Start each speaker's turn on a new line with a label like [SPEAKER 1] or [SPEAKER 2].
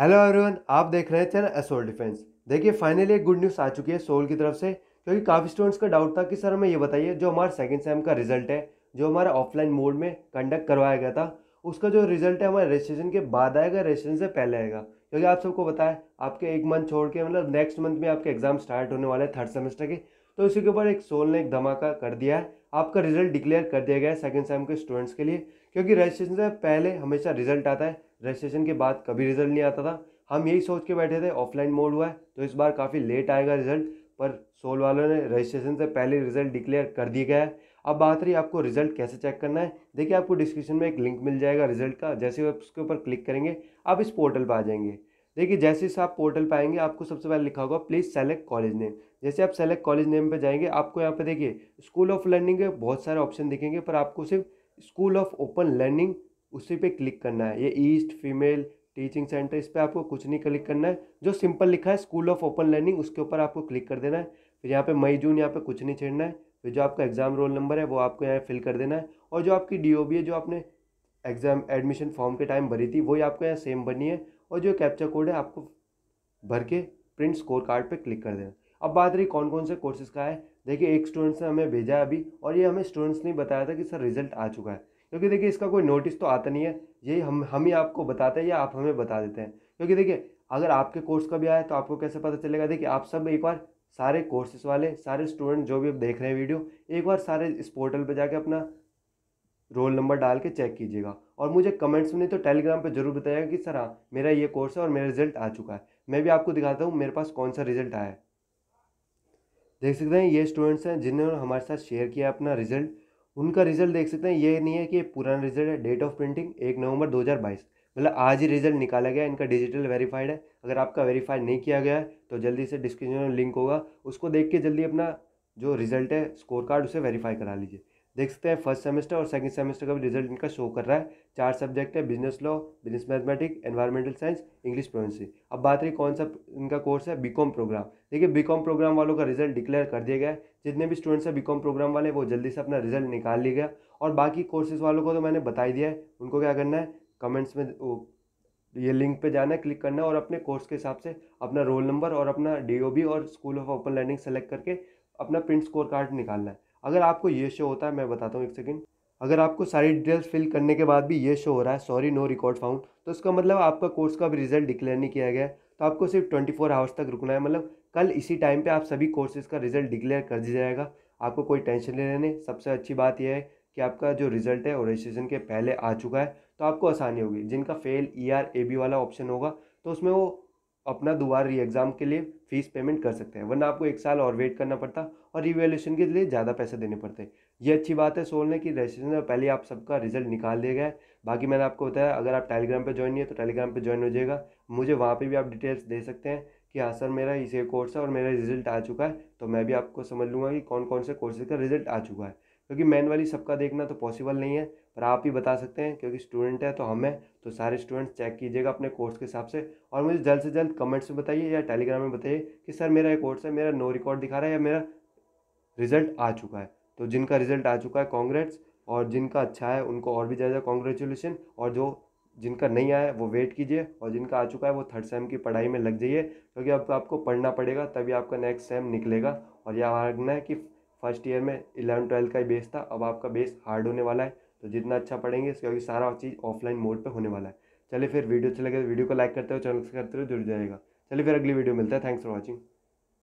[SPEAKER 1] hello everyone आप देख रहे हैं चैनल एसोल डिफेंस देखिए फाइनली एक गुड न्यूज़ आ चुकी है सोल की तरफ से क्योंकि काफ़ी स्टूडेंट्स का डाउट था कि सर हमें ये बताइए जो हमारा सेकंड सेम का रिजल्ट है जो हमारा ऑफलाइन मोड में कंडक्ट करवाया गया था उसका जो रिजल्ट है हमारे रजिस्ट्रेशन के बाद आएगा रजिस्ट्रेशन से पहले आएगा क्योंकि आप सबको बताया आपके एक मंथ छोड़ के मतलब नेक्स्ट मंथ में आपके एग्जाम स्टार्ट होने वाले हैं थर्ड सेमेस्टर के तो इसी के ऊपर एक सोल ने एक धमाका कर दिया है आपका रिजल्ट डिक्लेयर कर दिया गया है सेकेंड सेम के स्टूडेंट्स के लिए क्योंकि रजिस्ट्रेशन से पहले हमेशा रिजल्ट आता है रजिस्ट्रेशन के बाद कभी रिजल्ट नहीं आता था हम यही सोच के बैठे थे ऑफलाइन मोड हुआ है तो इस बार काफ़ी लेट आएगा रिजल्ट पर सोल वालों ने रजिस्ट्रेशन से पहले रिजल्ट डिक्लेयर कर दिया गया है अब बात रही आपको रिजल्ट कैसे चेक करना है देखिए आपको डिस्क्रिप्शन में एक लिंक मिल जाएगा रिजल्ट का जैसे आप उसके ऊपर क्लिक करेंगे आप इस पोर्टल पर आ जाएंगे देखिए जैसे ही आप पोर्टल पर आएंगे आपको सबसे पहले लिखा होगा प्लीज़ सेलेक्ट कॉलेज नेम जैसे आप सेलेक्ट कॉलेज नेम पर जाएंगे आपको यहाँ पर देखिए स्कूल ऑफ लर्निंग के बहुत सारे ऑप्शन दिखेंगे पर आपको सिर्फ स्कूल ऑफ ओपन लर्निंग उसी पर क्लिक करना है ये ईस्ट फीमेल टीचिंग सेंटर इस पर आपको कुछ नहीं क्लिक करना है जो सिंपल लिखा है स्कूल ऑफ ओपन लर्निंग उसके ऊपर आपको क्लिक कर देना है फिर यहाँ पर मई जून यहाँ पे कुछ नहीं छेड़ना है फिर जो आपका एग्ज़ाम रोल नंबर है वो आपको यहाँ फिल कर देना है और जो आपकी डी है जो आपने एग्ज़ाम एडमिशन फॉर्म के टाइम भरी थी वही आपको यहाँ सेम भरनी है और जो कैप्चा कोड है आपको भर के प्रिंट स्कोर कार्ड पर क्लिक कर देना अब बात रही कौन कौन से कोर्सेज़ का है देखिए एक स्टूडेंट्स ने हमें भेजा है अभी और ये हमें स्टूडेंट्स ने बताया था कि सर रिजल्ट आ चुका है क्योंकि देखिए इसका कोई नोटिस तो आता नहीं है ये हम हम ही आपको बताते हैं या आप हमें बता देते हैं क्योंकि देखिए अगर आपके कोर्स का भी आया तो आपको कैसे पता चलेगा देखिए आप सब एक बार सारे कोर्सेस वाले सारे स्टूडेंट जो भी अब देख रहे हैं वीडियो एक बार सारे इस पोर्टल पर जाके अपना रोल नंबर डाल के चेक कीजिएगा और मुझे कमेंट्स में नहीं तो टेलीग्राम पर जरूर बताइएगा कि सर हाँ मेरा ये कोर्स है और मेरा रिजल्ट आ चुका है मैं भी आपको दिखाता हूँ मेरे पास कौन सा रिजल्ट आया है देख सकते हैं ये स्टूडेंट्स हैं जिन्होंने हमारे साथ शेयर किया अपना रिजल्ट उनका रिजल्ट देख सकते हैं ये नहीं है कि पुराना रिजल्ट है डेट ऑफ प्रिंटिंग एक नवंबर 2022 मतलब आज ही रिजल्ट निकाला गया इनका डिजिटल वेरीफाइड है अगर आपका वेरीफाई नहीं किया गया है तो जल्दी से डिस्क्रिप्शन में लिंक होगा उसको देख के जल्दी अपना जो रिजल्ट है स्कोर कार्ड उसे वेरीफाई करा लीजिए देख सकते हैं फर्स्ट सेमेस्टर और सेकंड सेमेस्टर का भी रिजल्ट इनका शो कर रहा है चार सब्जेक्ट है business law business mathematics environmental science English proficiency अब बात रही कौन सा इनका कोर्स है बीकॉम प्रोग्राम देखिए बीकॉम प्रोग्राम वालों का रिजल्ट डिक्लेयर कर दिया गया है जितने भी स्टूडेंट्स हैं बीकॉम प्रोग्राम वाले वो जल्दी से अपना रिजल्ट निकाल लिया गया और बाकी कोर्सेज वालों को तो मैंने बता दिया है उनको क्या करना है कमेंट्स में ये लिंक पे जाना है क्लिक करना है और अपने कोर्स के हिसाब से अपना रोल नंबर और अपना डीओबी और school of open learning select करके अपना प्रिंट स्कोर कार्ड निकालना है अगर आपको ये शो होता है मैं बताता हूँ एक सेकेंड अगर आपको सारी डिटेल्स फिल करने के बाद भी ये शो हो रहा है सॉरी नो रिकॉर्ड फाउंड तो इसका मतलब आपका कोर्स का भी रिजल्ट डिक्लेयर नहीं किया गया तो आपको सिर्फ ट्वेंटी फोर आवर्स तक रुकना है मतलब कल इसी टाइम पे आप सभी कोर्सेज का रिजल्ट डिक्लेयर कर दिया जाएगा आपको कोई टेंशन नहीं लेने सबसे अच्छी बात यह है कि आपका जो रिजल्ट है वो रजिस्ट्रेशन के पहले आ चुका है तो आपको आसानी होगी जिनका fail E R A B वाला ऑप्शन होगा तो उसमें वो अपना दोबारा री एग्ज़ाम के लिए फ़ीस पेमेंट कर सकते हैं वरना आपको एक साल और वेट करना पड़ता और रिवेल्यूशन के लिए ज़्यादा पैसे देने पड़ते ये अच्छी बात है सोल ने कि रजिस्ट्रेशन में पहले आप सबका रिजल्ट निकाल दिया गया है बाकी मैंने आपको बताया अगर आप टेलीग्राम पर ज्वाइन नहीं है तो टेलीग्राम पर ज्वाइन हो जाएगा मुझे वहाँ पर भी आप डिटेल्स दे सकते हैं कि हाँ सर मेरा इसे कोर्स है और मेरा रिजल्ट आ चुका है तो मैं भी आपको समझ लूँगा कि कौन कौन से कोर्सेज का रिजल्ट आ चुका है क्योंकि मैन वाली सबका देखना तो पॉसिबल नहीं है पर आप ही बता सकते हैं क्योंकि स्टूडेंट है तो हमें तो सारे स्टूडेंट्स चेक कीजिएगा अपने कोर्स के हिसाब से और मुझे जल्द से जल्द कमेंट्स में बताइए या टेलीग्राम में बताइए कि सर मेरा ये कोर्स है मेरा नो रिकॉर्ड दिखा रहा है या मेरा रिजल्ट आ चुका है तो जिनका रिजल्ट आ चुका है कांग्रेट्स और जिनका अच्छा है उनको और भी ज़्यादा कॉन्ग्रेचुलेसन और जो जिनका नहीं आया वो वेट कीजिए और जिनका आ चुका है वो थर्ड सेम की पढ़ाई में लग जाइए क्योंकि अब आपको पढ़ना पड़ेगा तभी आपका नेक्स्ट सेम निकलेगा और यह आगना है कि फर्स्ट ईयर में इलेवन ट्वेल्थ का ही बेस था अब आपका बेस हार्ड होने वाला है तो जितना अच्छा पढ़ेंगे क्योंकि सारा चीज़ ऑफलाइन मोड पर होने वाला है चलिए फिर वीडियो अच्छे लगे तो वीडियो को लाइक करते हो चैनल करते हो जुड़ जाएगा चलिए फिर अगली वीडियो मिलता है थैंक्स फॉर वॉचिंग